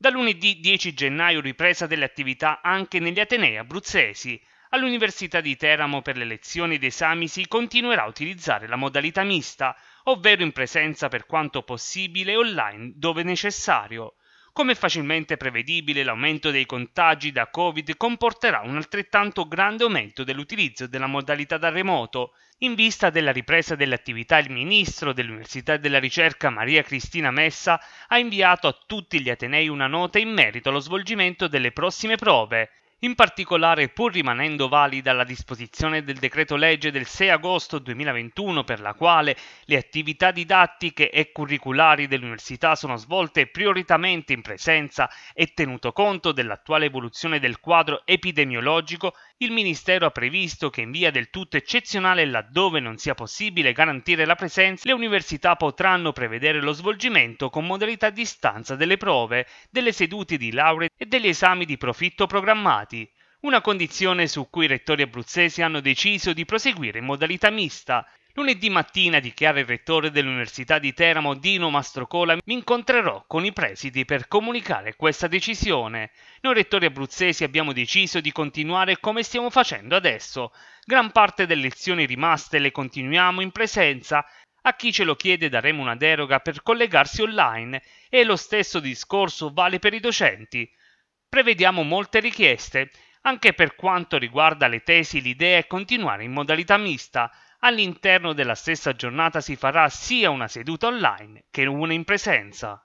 Da lunedì 10 gennaio ripresa delle attività anche negli Atenei abruzzesi. All'Università di Teramo per le lezioni ed esami si continuerà a utilizzare la modalità mista, ovvero in presenza per quanto possibile online dove necessario. Come facilmente prevedibile, l'aumento dei contagi da Covid comporterà un altrettanto grande aumento dell'utilizzo della modalità da remoto. In vista della ripresa dell'attività, il ministro dell'Università e della Ricerca Maria Cristina Messa ha inviato a tutti gli Atenei una nota in merito allo svolgimento delle prossime prove in particolare, pur rimanendo valida la disposizione del decreto legge del 6 agosto 2021 per la quale le attività didattiche e curriculari dell'università sono svolte prioritamente in presenza e tenuto conto dell'attuale evoluzione del quadro epidemiologico il Ministero ha previsto che in via del tutto eccezionale, laddove non sia possibile garantire la presenza, le università potranno prevedere lo svolgimento con modalità a distanza delle prove, delle sedute di laurea e degli esami di profitto programmati, una condizione su cui i rettori abruzzesi hanno deciso di proseguire in modalità mista, Lunedì mattina, dichiara il rettore dell'Università di Teramo Dino Mastrocola, mi incontrerò con i presidi per comunicare questa decisione. Noi rettori abruzzesi abbiamo deciso di continuare come stiamo facendo adesso. Gran parte delle lezioni rimaste le continuiamo in presenza. A chi ce lo chiede daremo una deroga per collegarsi online e lo stesso discorso vale per i docenti. Prevediamo molte richieste. Anche per quanto riguarda le tesi l'idea è continuare in modalità mista, All'interno della stessa giornata si farà sia una seduta online che una in presenza.